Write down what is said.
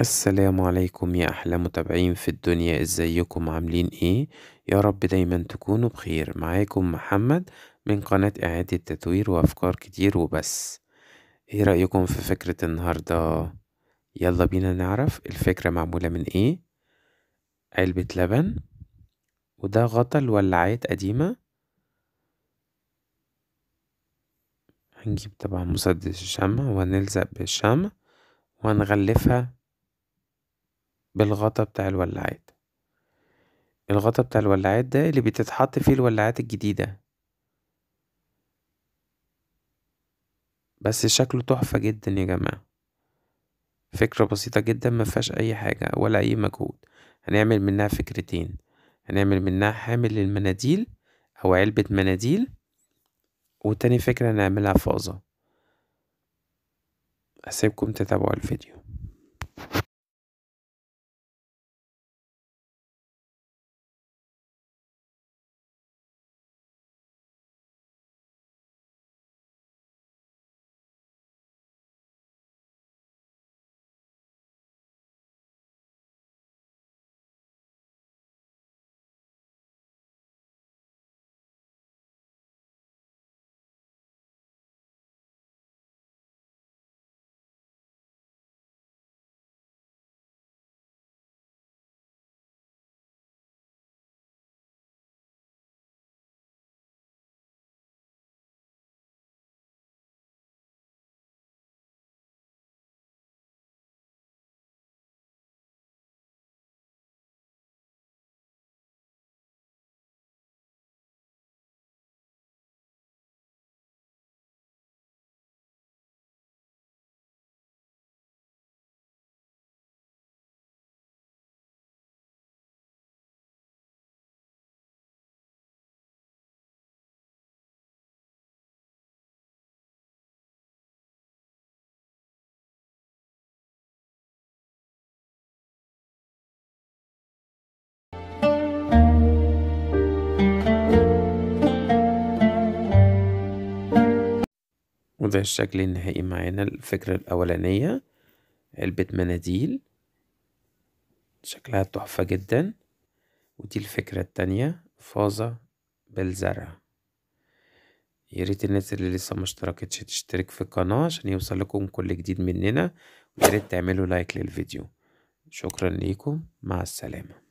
السلام عليكم يا أحلى متابعين في الدنيا ازيكم عاملين ايه يا رب دايما تكونوا بخير معاكم محمد من قناة إعادة تطوير وأفكار كتير وبس ايه رأيكم في فكرة النهاردة يلا بينا نعرف الفكرة معمولة من ايه علبة لبن وده غطا لولاعات قديمة هنجيب طبعا مسدس الشمع وهنلزق بالشمع وهنغلفها بالغطا بتاع الولاعات. الغطا بتاع الولاعات ده اللي بتتحط فيه الولاعات الجديدة. بس شكله تحفة جدًا يا جماعة. فكرة بسيطة جدًا مفيهاش أي حاجة ولا أي مجهود. هنعمل منها فكرتين. هنعمل منها حامل للمناديل أو علبة مناديل. وتاني فكرة هنعملها فازة. هسيبكم تتابعوا الفيديو. وده الشكل النهائي معانا الفكرة الأولانية علبة مناديل شكلها تحفة جدا ودي الفكرة التانية فازة بالزرع ياريت الناس اللي لسه ما اشتركتش تشترك في القناة عشان يوصلكم كل جديد مننا وياريت تعملوا لايك للفيديو شكرا ليكم مع السلامة